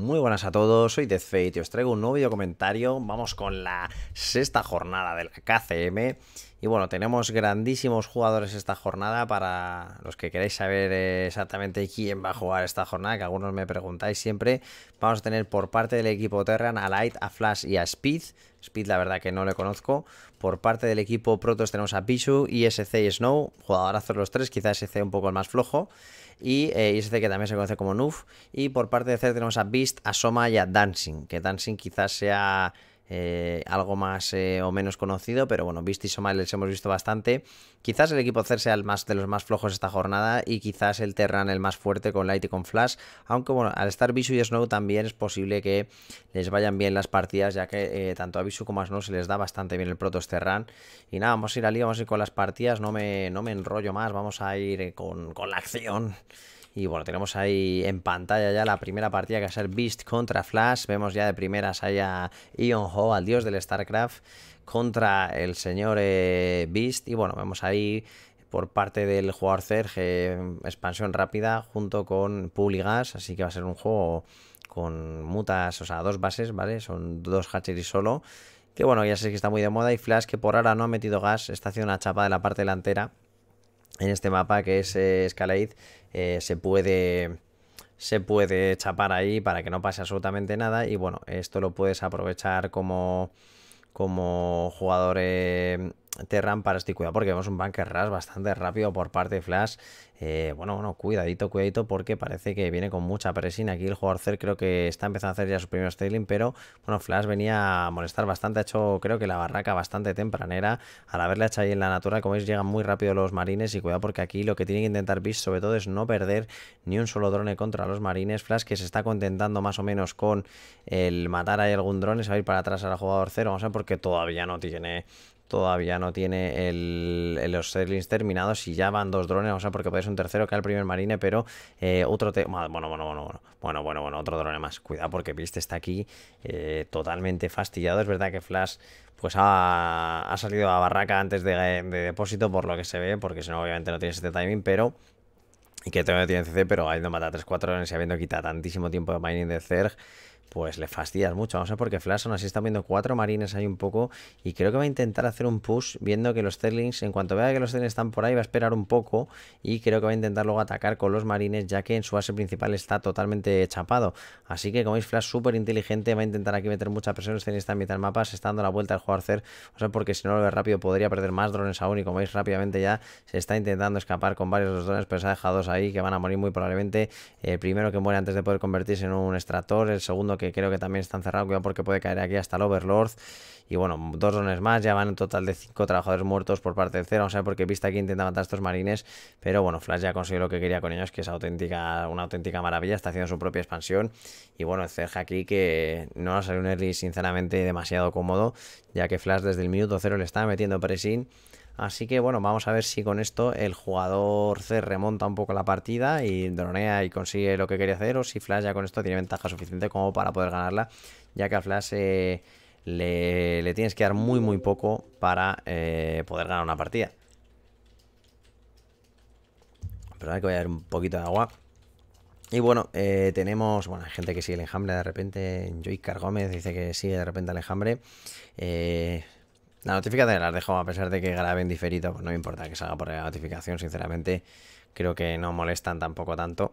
Muy buenas a todos, soy DeathFate y os traigo un nuevo video comentario. Vamos con la sexta jornada de la KCM. Y bueno, tenemos grandísimos jugadores esta jornada para los que queráis saber eh, exactamente quién va a jugar esta jornada, que algunos me preguntáis siempre. Vamos a tener por parte del equipo Terran a Light, a Flash y a Speed. Speed la verdad que no le conozco. Por parte del equipo Protos tenemos a Pichu, ISC y Snow. Jugadorazos los tres, quizás SC un poco el más flojo y eh, ese que también se conoce como NUF. Y por parte de C tenemos a Beast, a Soma y a Dancing, que Dancing quizás sea eh, algo más eh, o menos conocido, pero bueno, Vist y Somales hemos visto bastante. Quizás el equipo CER sea más de los más flojos esta jornada y quizás el Terran el más fuerte con Light y con Flash, aunque bueno, al estar Visu y Snow también es posible que les vayan bien las partidas, ya que eh, tanto a Visu como a Snow se les da bastante bien el Protos Terran. Y nada, vamos a ir a Liga, vamos a ir con las partidas, no me, no me enrollo más, vamos a ir con, con la acción. Y bueno, tenemos ahí en pantalla ya la primera partida que va a ser Beast contra Flash. Vemos ya de primeras ahí a Ion Ho, al dios del StarCraft, contra el señor eh, Beast. Y bueno, vemos ahí por parte del jugador Serge mm, expansión rápida junto con Gas Así que va a ser un juego con mutas, o sea, dos bases, ¿vale? Son dos hatcheries solo. Que bueno, ya sé que está muy de moda. Y Flash, que por ahora no ha metido gas, está haciendo una chapa de la parte delantera en este mapa que es eh, eh, se puede se puede chapar ahí para que no pase absolutamente nada y bueno, esto lo puedes aprovechar como como jugador eh, Terran para este cuidado porque vemos un Bunker ras bastante rápido por parte de Flash. Eh, bueno, bueno, cuidadito, cuidadito porque parece que viene con mucha presión. Aquí el jugador cero creo que está empezando a hacer ya su primer styling, pero bueno, Flash venía a molestar bastante. Ha hecho creo que la barraca bastante tempranera. Al haberla hecho ahí en la natura, como veis, llegan muy rápido los marines y cuidado porque aquí lo que tiene que intentar Beast sobre todo es no perder ni un solo drone contra los marines. Flash que se está contentando más o menos con el matar ahí algún drone, se va a ir para atrás al jugador cero, Vamos a ver porque todavía no tiene todavía no tiene el, los serlings terminados y ya van dos drones, o sea, porque puede un tercero que el primer marine, pero eh, otro... tema, bueno, bueno, bueno, bueno, bueno, bueno, bueno, otro drone más. Cuidado porque viste, está aquí eh, totalmente fastidiado. Es verdad que Flash pues ha, ha salido a barraca antes de, depósito por lo que se ve, porque si no obviamente no tiene este timing, pero... Y que todavía tiene CC, pero habiendo matado 3-4 drones y habiendo quitado tantísimo tiempo de mining de Zerg, pues le fastidias mucho. Vamos a ver porque Flash aún así está viendo cuatro marines ahí un poco y creo que va a intentar hacer un push viendo que los Zerlings en cuanto vea que los Zerlings están por ahí, va a esperar un poco y creo que va a intentar luego atacar con los marines ya que en su base principal está totalmente chapado. Así que como veis Flash súper inteligente, va a intentar aquí meter mucha presión, los Zerlings están en mitad del mapa, se está dando la vuelta al jugador hacer o sea porque si no lo ve rápido podría perder más drones aún y como veis rápidamente ya se está intentando escapar con varios de los drones pero se ha dejado dos ahí que van a morir muy probablemente. El primero que muere antes de poder convertirse en un extractor, el segundo que que creo que también están cerrados, porque puede caer aquí hasta el Overlord. Y bueno, dos drones más, ya van en total de cinco trabajadores muertos por parte de cero, vamos a ver porque Vista aquí intenta matar a estos marines, pero bueno, Flash ya consiguió lo que quería con ellos, que es auténtica, una auténtica maravilla, está haciendo su propia expansión. Y bueno, Cerja aquí que no va a salido un early sinceramente demasiado cómodo, ya que Flash desde el minuto cero le está metiendo presión. Así que bueno, vamos a ver si con esto el jugador C remonta un poco la partida y dronea y consigue lo que quería hacer o si Flash ya con esto tiene ventaja suficiente como para poder ganarla, ya que a Flash eh, le, tienes que dar muy muy poco para eh, poder ganar una partida. Pero hay que voy a dar un poquito de agua. Y bueno, eh, tenemos, bueno, hay gente que sigue el enjambre de repente, Car Gómez dice que sigue de repente el enjambre. Eh, las notificaciones las dejo a pesar de que graben diferido, pues no me importa que salga por la notificación, sinceramente creo que no molestan tampoco tanto.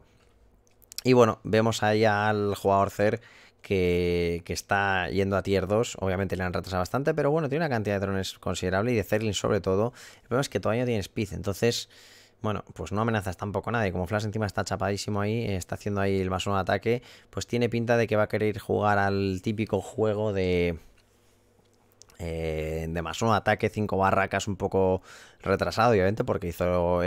Y bueno, vemos ahí al jugador Cer que, está yendo a tier 2. Obviamente le han retrasado bastante, pero bueno, tiene una cantidad de drones considerable y de Zerlin sobre todo. El problema es que todavía no tiene speed, entonces, bueno, pues no amenazas tampoco a nadie. Como Flash encima está chapadísimo ahí, está haciendo ahí el más uno de ataque, pues tiene pinta de que va a querer jugar al típico juego de eh, de más un ataque 5 barracas un poco retrasado, obviamente, porque hizo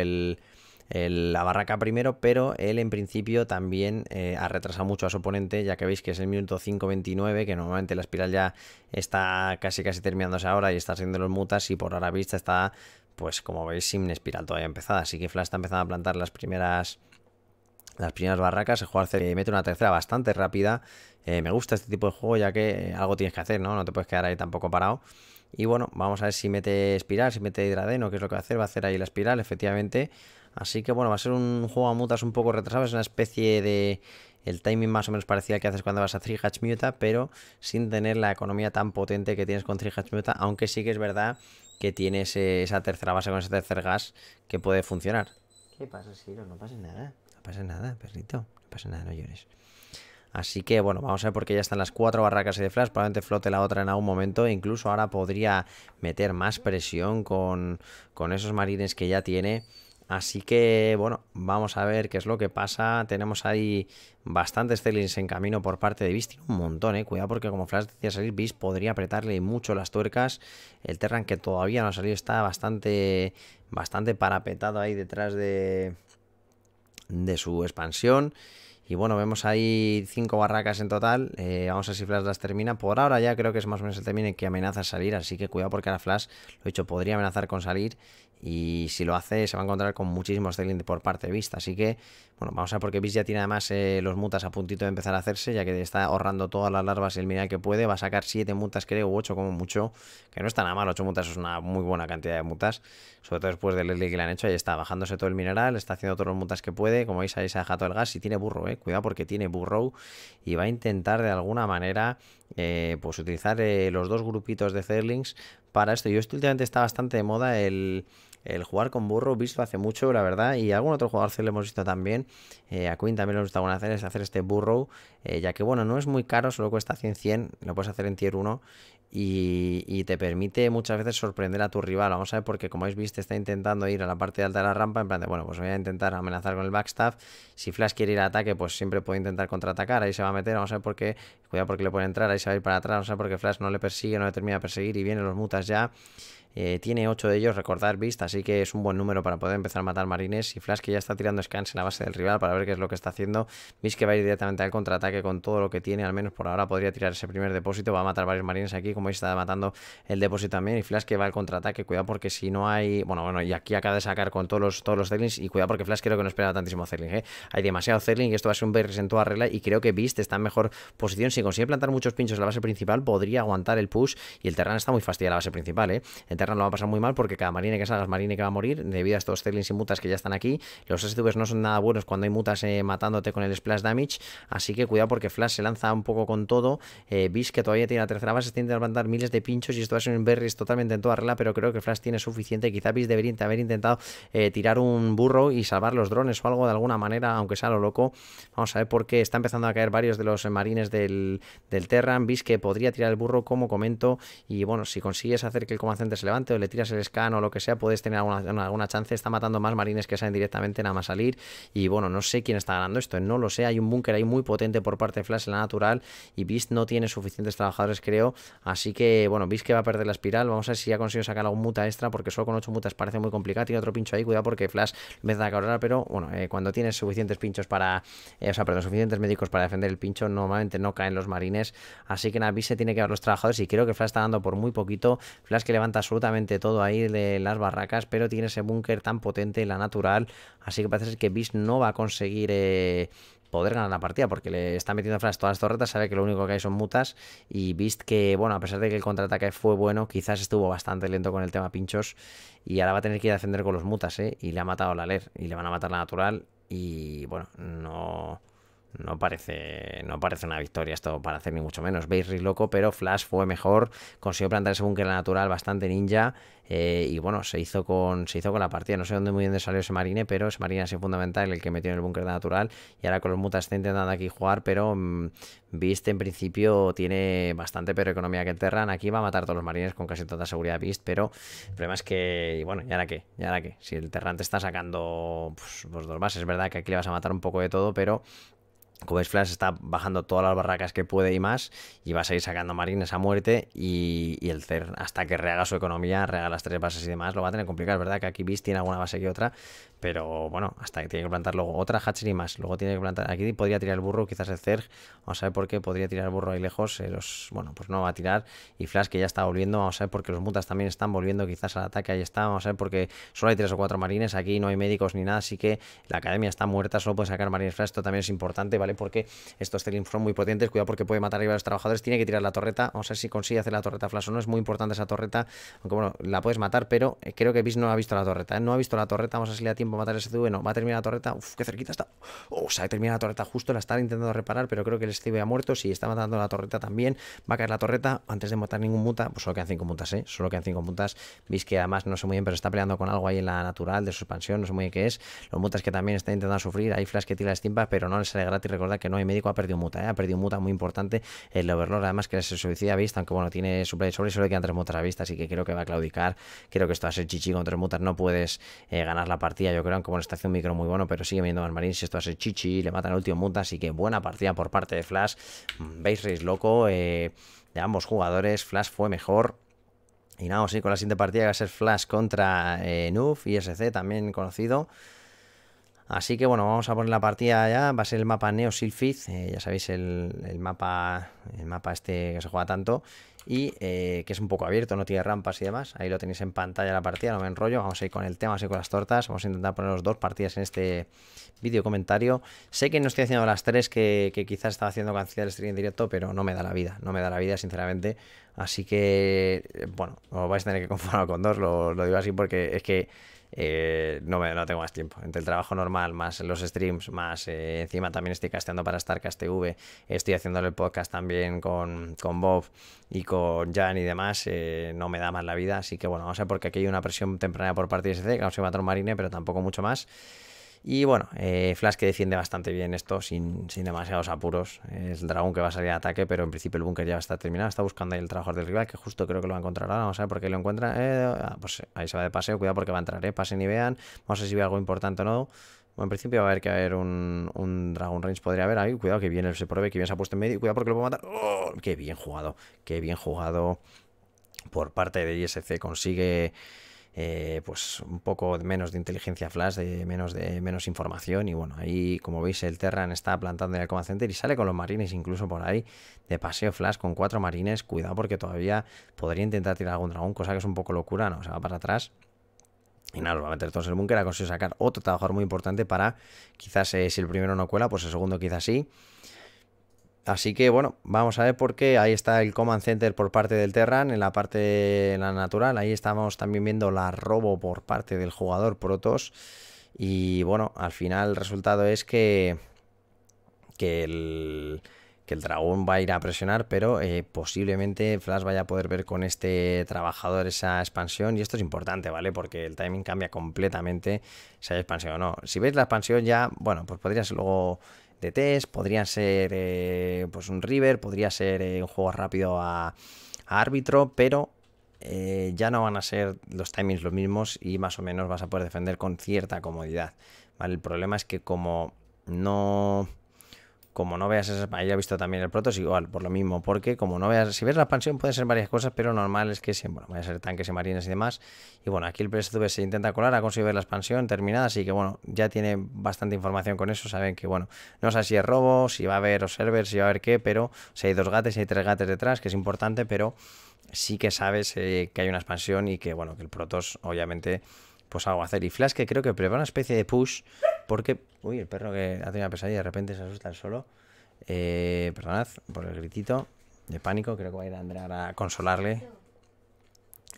la barraca primero, pero él en principio también eh, ha retrasado mucho a su oponente, ya que veis que es el minuto 5.29, que normalmente la espiral ya está casi casi terminándose ahora y está haciendo los mutas y por ahora vista está, pues como veis, sin espiral todavía empezada, así que Flash está empezando a plantar las primeras las primeras barracas, el jugador y mete una tercera bastante rápida. Eh, me gusta este tipo de juego ya que eh, algo tienes que hacer, ¿no? No te puedes quedar ahí tampoco parado. Y bueno, vamos a ver si mete espiral, si mete hidradeno, qué es lo que va a hacer. Va a hacer ahí la espiral, efectivamente. Así que bueno, va a ser un juego a mutas un poco retrasado. Es una especie de... El timing más o menos parecido al que haces cuando vas a 3 Hatch Muta, pero sin tener la economía tan potente que tienes con 3 Hatch Muta, aunque sí que es verdad que tienes eh, esa tercera base con ese tercer gas que puede funcionar. ¿Qué pasa, Siro? No pasa nada. No pasa nada, perrito. No pasa nada, no llores. Así que bueno, vamos a ver porque ya están las cuatro barracas de flash. Probablemente flote la otra en algún momento. E incluso ahora podría meter más presión con, esos marines que ya tiene. Así que bueno, vamos a ver qué es lo que pasa. Tenemos ahí bastantes Celins en camino por parte de Beast. un montón, eh. Cuidado porque como Flash decía salir, Beast podría apretarle mucho las tuercas. El Terran que todavía no ha salido está bastante, bastante parapetado ahí detrás de, de su expansión. Y bueno, vemos ahí cinco barracas en total. Eh, vamos a ver si Flash las termina. Por ahora ya creo que es más o menos el término que amenaza salir. Así que cuidado porque ahora Flash, lo he dicho, podría amenazar con salir. Y si lo hace, se va a encontrar con muchísimos Zerlings por parte de Vista. Así que, bueno, vamos a ver porque Vista ya tiene además eh, los mutas a puntito de empezar a hacerse, ya que está ahorrando todas las larvas y el mineral que puede. Va a sacar 7 mutas, creo, u 8 como mucho, que no está nada mal. 8 mutas es una muy buena cantidad de mutas, sobre todo después del Leslie que le han hecho. Ahí está, bajándose todo el mineral, está haciendo todos los mutas que puede. Como veis, ahí se ha dejado el gas y tiene burro, eh. Cuidado porque tiene burro y va a intentar de alguna manera, eh, pues utilizar eh, los dos grupitos de Zerlings para esto. Yo esto últimamente está bastante de moda el el jugar con Burro, visto hace mucho, la verdad, y algún otro jugador se lo hemos visto también. Eh, a Quinn también le gusta bueno hacer, es hacer este burro, eh, ya que bueno, no es muy caro, solo cuesta 100, 100, lo puedes hacer en tier 1 y, te permite muchas veces sorprender a tu rival. Vamos a ver, porque como habéis visto, está intentando ir a la parte alta de la rampa, en plan de, bueno, pues voy a intentar amenazar con el backstaff. Si Flash quiere ir a ataque, pues siempre puede intentar contraatacar, ahí se va a meter, vamos a ver por qué, cuidado porque le puede entrar, ahí se va a ir para atrás, vamos a ver porque Flash no le persigue, no le termina de perseguir y vienen los mutas ya. Eh, tiene 8 de ellos, recordar Beast, así que es un buen número para poder empezar a matar marines. Y Flash que ya está tirando scans en la base del rival para ver qué es lo que está haciendo. Beast que va a ir directamente al contraataque con todo lo que tiene, al menos por ahora podría tirar ese primer depósito. Va a matar varios marines aquí, como veis está matando el depósito también. Y Flash que va al contraataque, cuidado porque si no hay... Bueno, bueno, y aquí acaba de sacar con todos los, todos los y cuidado porque Flash creo que no espera tantísimo Zerling, ¿eh? Hay demasiado Zerling y esto va a ser un BRS en toda regla y creo que Beast está en mejor posición. Si consigue plantar muchos pinchos en la base principal, podría aguantar el push y el Terran está muy fastidiado en la base principal, ¿eh? Terran lo va a pasar muy mal porque cada marine que salga es marine que va a morir debido a estos Celins y mutas que ya están aquí. Los STVs no son nada buenos cuando hay mutas eh, matándote con el Splash Damage, así que cuidado porque Flash se lanza un poco con todo. Eh, que todavía tiene la tercera base, tiene que levantar miles de pinchos y esto va a ser un Berries totalmente en toda regla, pero creo que Flash tiene suficiente. Quizá Vis debería haber intentado eh, tirar un burro y salvar los drones o algo de alguna manera, aunque sea lo loco. Vamos a ver por qué está empezando a caer varios de los eh, marines del, del Terran. que podría tirar el burro, como comento, y bueno, si consigues hacer que el comandante se o le tiras el scan o lo que sea, puedes tener alguna, alguna chance. Está matando más marines que salen directamente nada más salir. Y bueno, no sé quién está ganando esto, no lo sé. Hay un búnker ahí muy potente por parte de Flash en la natural y Beast no tiene suficientes trabajadores, creo. Así que bueno, Beast que va a perder la espiral. Vamos a ver si ha conseguido sacar algún muta extra porque solo con 8 mutas parece muy complicado. Tiene otro pincho ahí, cuidado porque Flash empieza a cabrar, pero bueno, eh, cuando tienes suficientes pinchos para, eh, o sea, perdón, suficientes médicos para defender el pincho, normalmente no caen los marines. Así que nada, Beast se tiene que ver los trabajadores y creo que Flash está dando por muy poquito. Flash que levanta su absolutamente todo ahí de las barracas, pero tiene ese búnker tan potente, la natural, así que parece que Beast no va a conseguir... Eh, poder ganar la partida porque le está metiendo flash todas las torretas, sabe que lo único que hay son mutas y Beast que, bueno, a pesar de que el contraataque fue bueno, quizás estuvo bastante lento con el tema pinchos y ahora va a tener que ir a defender con los mutas, ¿eh? Y le ha matado la Ler y le van a matar la natural y, bueno, no no parece, no parece una victoria esto para hacer ni mucho menos. veis, loco, pero Flash fue mejor. Consiguió plantar ese búnker natural bastante ninja. Eh, y bueno, se hizo, con, se hizo con la partida. No sé dónde muy bien salió ese marine, pero ese marine ha sido fundamental, el que metió en el búnker natural. Y ahora con los mutas está intentando aquí jugar, pero mm, Beast en principio tiene bastante pero economía que Terran. Aquí va a matar a todos los marines con casi toda seguridad Beast, pero el problema es que, y bueno, ¿y ahora qué? ¿Y ahora qué? Si el Terran te está sacando pues, Los dos bases, es verdad que aquí le vas a matar un poco de todo, pero como veis, Flash está bajando todas las barracas que puede y más, y va a seguir sacando marines a muerte, y, el CER, hasta que rehaga su economía, rehaga las tres bases y demás, lo va a tener complicado. Es verdad que aquí Beast tiene alguna base que otra, pero bueno, hasta que tiene que plantar luego otra y más, luego tiene que plantar... Aquí podría tirar el burro, quizás el CER, vamos a ver por qué podría tirar el burro ahí lejos, eh, bueno, pues no va a tirar, y Flash que ya está volviendo, vamos a ver porque los mutas también están volviendo quizás al ataque, ahí está, vamos a ver porque solo hay tres o cuatro marines, aquí no hay médicos ni nada, así que la academia está muerta, solo puede sacar marines Flash, esto también es importante, ¿vale? Porque estos Telin son muy potentes, cuidado porque puede matar a los trabajadores, tiene que tirar la torreta, vamos a ver si consigue hacer la torreta flash o no, es muy importante esa torreta, aunque bueno, la puedes matar, pero eh, creo que visto no ha visto la torreta, ¿eh? no ha visto la torreta, vamos a ver si le da tiempo a matar ese CV, no, va a terminar la torreta, Uf, qué cerquita está, o oh, sea, termina la torreta justo, la está intentando reparar, pero creo que el Steve ha muerto, si está matando la torreta también, va a caer la torreta, antes de matar ningún muta, pues solo quedan 5 mutas, ¿eh? Solo quedan cinco mutas, veis que además no sé muy bien, pero está peleando con algo ahí en la natural de su no sé muy bien qué es, los mutas que también están intentando sufrir, hay flash que tira las pero no le sale gratis, verdad que no hay médico, ha perdido muta, ¿eh? ha perdido muta muy importante el Overlord. Además, que se suicida a vista, aunque bueno, tiene su play sobre y solo le quedan tres mutas a vista, así que creo que va a claudicar. Creo que esto va a ser chichi con tres mutas. No puedes eh, ganar la partida, yo creo, aunque bueno, está haciendo micro muy bueno, pero sigue viendo marín Si esto va a ser chichi, le matan al último muta, así que buena partida por parte de Flash. Mm, veis, Reis loco. Eh, de ambos jugadores, Flash fue mejor. Y nada, sí, con la siguiente partida va a ser Flash contra eh, Nuf, ISC también conocido. Así que bueno, vamos a poner la partida ya. Va a ser el mapa Neo Silphith. Eh, ya sabéis, el, mapa el mapa este que se juega tanto. Y eh, que es un poco abierto, no tiene rampas y demás. Ahí lo tenéis en pantalla la partida, no me enrollo. Vamos a ir con el tema, así con las tortas. Vamos a intentar poner los dos partidas en este vídeo comentario. Sé que no estoy haciendo las tres que, quizás estaba haciendo cantidad de streaming directo, pero no me da la vida. No me da la vida, sinceramente. Así que, eh, bueno, os vais a tener que conformar con dos. Lo, lo digo así porque es que eh, no, me, no tengo más tiempo. Entre el trabajo normal, más los streams, más eh, encima también estoy casteando para Starcast estoy haciendo el podcast también con, Bob y con Jan y demás, eh, no me da más la vida. Así que bueno, vamos a ver, porque aquí hay una presión temprana por parte de SC, que no soy Matron Marine, pero tampoco mucho más. Y bueno, eh, Flash que defiende bastante bien esto sin, demasiados apuros. Es el dragón que va a salir a ataque, pero en principio el búnker ya está terminado. Está buscando ahí el trabajador del rival, que justo creo que lo va a encontrar ahora. Vamos a ver por qué lo encuentra. Eh, ah, pues ahí se va de paseo, cuidado porque va a entrar, ¿eh? Pasen y vean. Vamos a ver si ve algo importante o no. Bueno, en principio va a haber que haber un, un Dragon Range. Podría haber ahí. Cuidado que bien se pruebe, que bien se ha puesto en medio. Cuidado porque lo puedo matar. ¡Oh! ¡Qué bien jugado! ¡Qué bien jugado! Por parte de ISC consigue eh, pues un poco menos de inteligencia flash, de menos, de menos información. Y bueno, ahí como veis el Terran está plantando en el Command Center y sale con los marines incluso por ahí de paseo flash con cuatro marines. Cuidado porque todavía podría intentar tirar algún dragón, cosa que es un poco locura, ¿no? se va para atrás. Y nada, lo va a meter todos el búnker. Ha conseguido sacar otro trabajador muy importante para quizás eh, si el primero no cuela, pues el segundo quizás sí. Así que bueno, vamos a ver por qué. Ahí está el Command Center por parte del Terran, en la parte natural. Ahí estamos también viendo la robo por parte del jugador Protoss. Y bueno, al final el resultado es que, que, el, dragón va a ir a presionar, pero eh, posiblemente Flash vaya a poder ver con este trabajador esa expansión. Y esto es importante, ¿vale? Porque el timing cambia completamente si hay expansión o no. Si veis la expansión ya, bueno, pues podrías luego de test, podrían ser eh, pues un river, podría ser eh, un juego rápido a, árbitro, pero eh, ya no van a ser los timings los mismos y más o menos vas a poder defender con cierta comodidad. El problema es que como no como no veas esa ya he visto también el protos igual, por lo mismo, porque como no veas, si ves la expansión pueden ser varias cosas, pero normal es que siempre bueno, a ser tanques y marines y demás. Y bueno, aquí el PS2 se intenta colar, a conseguir ver la expansión terminada, así que bueno, ya tiene bastante información con eso, saben que bueno, no sé si es robo, si va a haber observers, si va a haber qué, pero si hay dos gates, si hay tres gates detrás, que es importante, pero sí que sabes eh, que hay una expansión y que bueno, que el protos obviamente pues algo hacer. Y Flash que creo que prepara una especie de push porque... Uy, el perro que ha tenido una pesadilla de repente se asusta el solo. Eh, perdonad por el gritito de pánico. Creo que va a ir a Andrea a consolarle.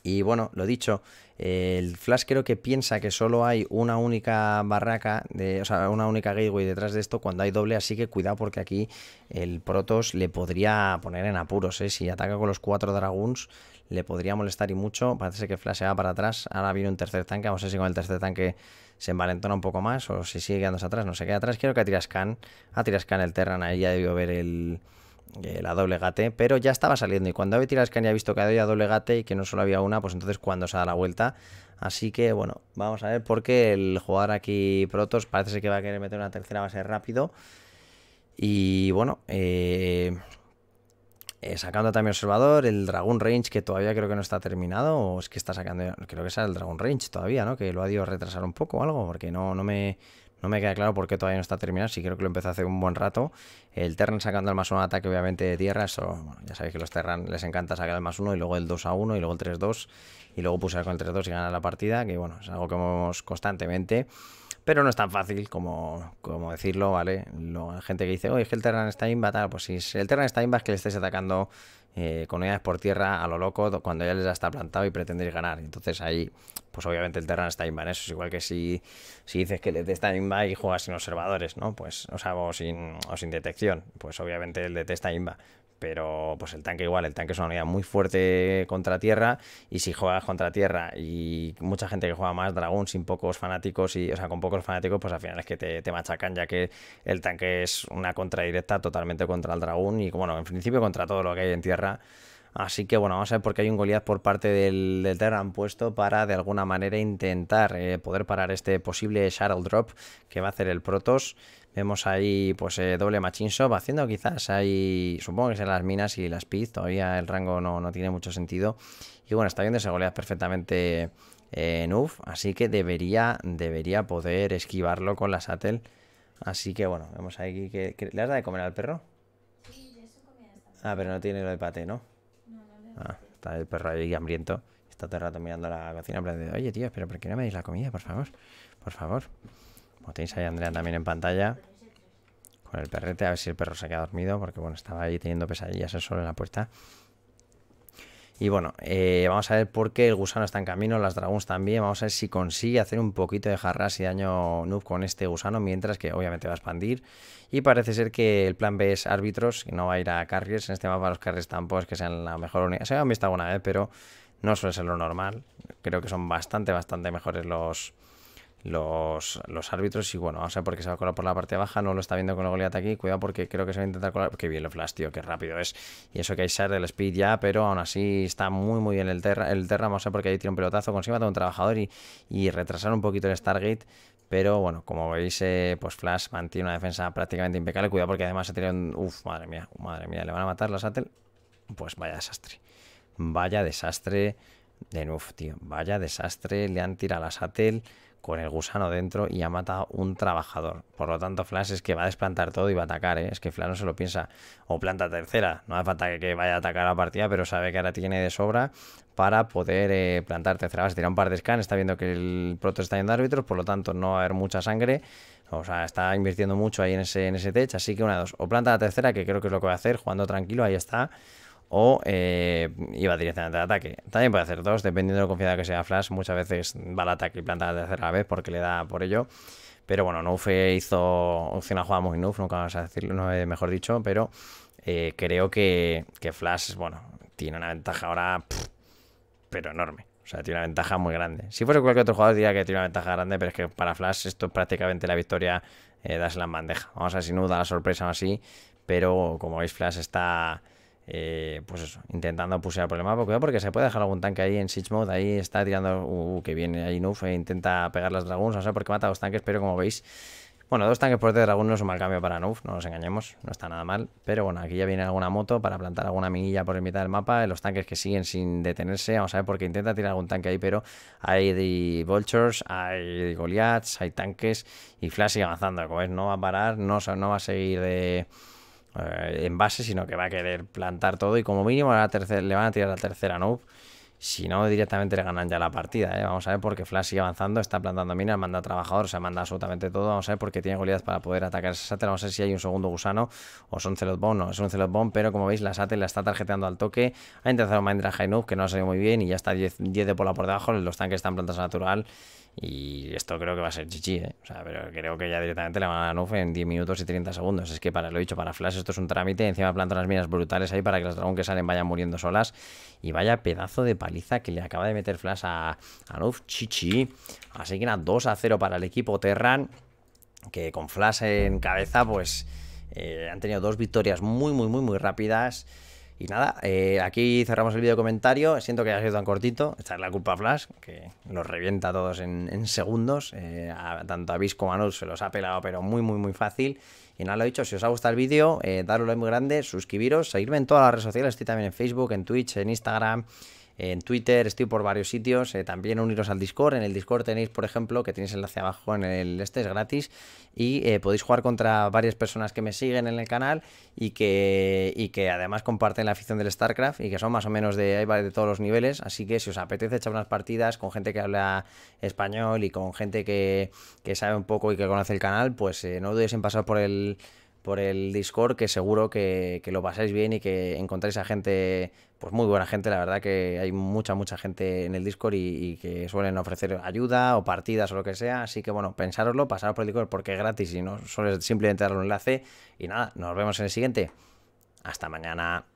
Y bueno, lo dicho, el Flash creo que piensa que solo hay una única barraca, de, o sea, una única gateway detrás de esto cuando hay doble, así que cuidado porque aquí el Protoss le podría poner en apuros, ¿eh? si ataca con los cuatro dragons, le podría molestar y mucho, parece que Flash va para atrás, ahora viene un tercer tanque, no sé si con el tercer tanque se envalentona un poco más o si sigue quedándose atrás, no sé, queda atrás, creo que a Tirascan, a Tirascan el Terran, ahí ya debió ver el eh, la doble gate, pero ya estaba saliendo. Y cuando tiras que había visto que había doble gate y que no solo había una, pues entonces cuando se da la vuelta. Así que bueno, vamos a ver, por qué el jugar aquí Protos parece que va a querer meter una tercera base rápido. Y bueno, eh, eh, sacando también observador, el Dragon Range que todavía creo que no está terminado, o es que está sacando, creo que es el Dragon Range todavía, ¿no? Que lo ha ido a retrasar un poco o algo, porque no, no, me, no me queda claro por qué todavía no está terminado, si creo que lo empezó hace un buen rato. El Terran sacando al más uno ataque, obviamente, de tierra. Eso, bueno, ya sabéis que los Terran les encanta sacar al más uno y luego el 2 a 1 y luego el 3-2 y luego puse con el 3-2 y ganar la partida, que bueno, es algo que vemos constantemente. Pero no es tan fácil como, como decirlo, ¿vale? la gente que dice, oye, es que el Terran está invadido tal. Pues si el Terran está inva es que le estés atacando eh, con unidades por tierra a lo loco cuando ya les está plantado y pretendéis ganar. Entonces ahí pues obviamente el Terran está en Eso es igual que si, si dices que detesta inba y juegas sin observadores, ¿no? Pues, o sea, o sin, o sin detección. Pues obviamente el detesta inba Pero pues el tanque igual, el tanque es una unidad muy fuerte contra tierra. Y si juegas contra tierra y mucha gente que juega más dragón sin pocos fanáticos, y, o sea, con pocos fanáticos, pues al final es que te, te machacan, ya que el tanque es una contra directa totalmente contra el dragón. Y bueno, en principio contra todo lo que hay en tierra. Así que bueno, vamos a ver por qué hay un Goliath por parte del, del Terran puesto para de alguna manera intentar eh, poder parar este posible shadow Drop que va a hacer el Protoss. Vemos ahí pues eh, doble Machinso va haciendo quizás ahí, supongo que serán las minas y las pizz. todavía el rango no, tiene mucho sentido. Y bueno, está viendo ese golead perfectamente en eh, UF así que debería, debería poder esquivarlo con la satel. Así que bueno, vemos ahí que, ¿Le has dado de comer al perro? Ah, pero no tiene lo de pate, ¿no? Ah, está el perro ahí hambriento. Está todo el rato mirando la cocina. De, Oye, tío, pero ¿por qué no me dais la comida? Por favor. Por favor. Como tenéis ahí Andrea también en pantalla. Con el perrete. A ver si el perro se queda dormido. Porque, bueno, estaba ahí teniendo pesadillas el sol en la puerta. Y bueno, eh, vamos a ver por qué el gusano está en camino, las dragons también. Vamos a ver si consigue hacer un poquito de jarras y daño noob con este gusano, mientras que obviamente va a expandir. Y parece ser que el plan B es árbitros, y no va a ir a carriers. En este mapa los carriers tampoco es que sean la mejor unidad. Se han visto alguna vez, pero no suele ser lo normal. Creo que son bastante, bastante mejores los los, árbitros y bueno, vamos a ver por qué se va a colar por la parte baja, no lo está viendo con el goliat aquí, cuidado porque creo que se va a intentar colar, qué bien el flash, tío, qué rápido es, y eso que hay ser del speed ya, pero aún así está muy muy bien el Terra, el Terra vamos a ver porque ahí tiene un pelotazo, consigue matar a un trabajador y, y retrasar un poquito el Stargate, pero bueno, como veis, eh, pues Flash mantiene una defensa prácticamente impecable, cuidado porque además se tiene un... Uf, madre mía, madre mía, ¿le van a matar la Sattel? Pues vaya desastre, vaya desastre de tío, vaya desastre, le han tirado a la Sattel con el gusano dentro y ha matado un trabajador. Por lo tanto, Flash es que va a desplantar todo y va a atacar, ¿eh? Es que Flash no se lo piensa. O planta tercera, no hace falta que vaya a atacar la partida, pero sabe que ahora tiene de sobra para poder eh, plantar tercera a tirar un par de scans, está viendo que el proto está yendo árbitros, por lo tanto no va a haber mucha sangre. O sea, está invirtiendo mucho ahí en ese, en ese tech, así que una, dos. O planta la tercera, que creo que es lo que va a hacer, jugando tranquilo, ahí está o eh, iba directamente al ataque. También puede hacer dos, dependiendo de lo confiada que sea Flash. Muchas veces va al ataque y planta la tercera vez porque le da por ello. Pero bueno, Nuff hizo, hizo una jugada muy Nuff, nunca vamos a decirlo, eh, mejor dicho, pero eh, creo que, Flash, bueno, tiene una ventaja ahora, pero enorme. O sea, tiene una ventaja muy grande. Si fuese cualquier otro jugador, diría que tiene una ventaja grande, pero es que para Flash esto es prácticamente la victoria, eh, das bandeja. Vamos a ver si la sorpresa o así, pero como veis, Flash está eh, pues eso, intentando pusear el problema. Porque, porque se puede dejar algún tanque ahí en Siege Mode. Ahí está tirando. Uh, que viene ahí Nuf. E eh, intenta pegar las dragones, No sé por qué mata a dos tanques, pero como veis. Bueno, dos tanques por de dragón no es un mal cambio para Nuf, no nos engañemos, no está nada mal. Pero bueno, aquí ya viene alguna moto para plantar alguna minilla por el mitad del mapa. Los tanques que siguen sin detenerse, vamos a ver, por qué intenta tirar algún tanque ahí, pero hay de Vultures, hay de Goliaths, hay tanques y Flash sigue avanzando. Como ves, no va a parar, no, no va a seguir de. Eh, en base, sino que va a querer plantar todo y como mínimo la tercera, le van a tirar la tercera noob. Si no, directamente le ganan ya la partida. ¿eh? Vamos a ver porque Flash sigue avanzando, está plantando minas, manda trabajador, o sea, manda absolutamente todo. Vamos a ver porque tiene goleadas para poder atacar esa sate. Vamos a ver si hay un segundo gusano o son Celot Bomb. No, es un Celot Bomb, pero como veis, la sate la está tarjeteando al toque. Ha intentado Mindra High Noob, que no ha salido muy bien y ya está 10, de pola por debajo. Los tanques están plantas natural. Y esto creo que va a ser chichi, ¿eh? O sea, pero creo que ya directamente le van a dar en 10 minutos y 30 segundos. Es que para lo dicho, para Flash esto es un trámite. Encima plantan las minas brutales ahí para que los dragones que salen vayan muriendo solas. Y vaya pedazo de paliza que le acaba de meter Flash a, a chichi. Así que nada, 2 a 0 para el equipo Terran. Que con Flash en cabeza, pues eh, han tenido dos victorias muy, muy, muy, muy rápidas. Y nada, eh, aquí cerramos el vídeo comentario. Siento que haya sido tan cortito. Esta es la culpa Flash, que nos revienta a todos en, segundos. Eh, tanto a Bis como a se los ha pelado, pero muy, muy, muy fácil. Y nada, lo dicho, si os ha gustado el vídeo, eh, un like muy grande, suscribiros, seguirme en todas las redes sociales. Estoy también en Facebook, en Twitch, en Instagram en Twitter, estoy por varios sitios, eh, también uniros al Discord, en el Discord tenéis, por ejemplo, que tenéis el enlace abajo en el este, es gratis, y eh, podéis jugar contra varias personas que me siguen en el canal y que, y que además comparten la afición del StarCraft y que son más o menos de, de todos los niveles, así que si os apetece echar unas partidas con gente que habla español y con gente que, sabe un poco y que conoce el canal, pues eh, no dudéis en pasar por el por el Discord, que seguro que, lo pasáis bien y que encontráis a gente, pues muy buena gente, la verdad que hay mucha, mucha gente en el Discord y, que suelen ofrecer ayuda o partidas o lo que sea, así que bueno, pensároslo, pasaros por el Discord porque es gratis y no solo simplemente dar un enlace y nada, nos vemos en el siguiente. Hasta mañana.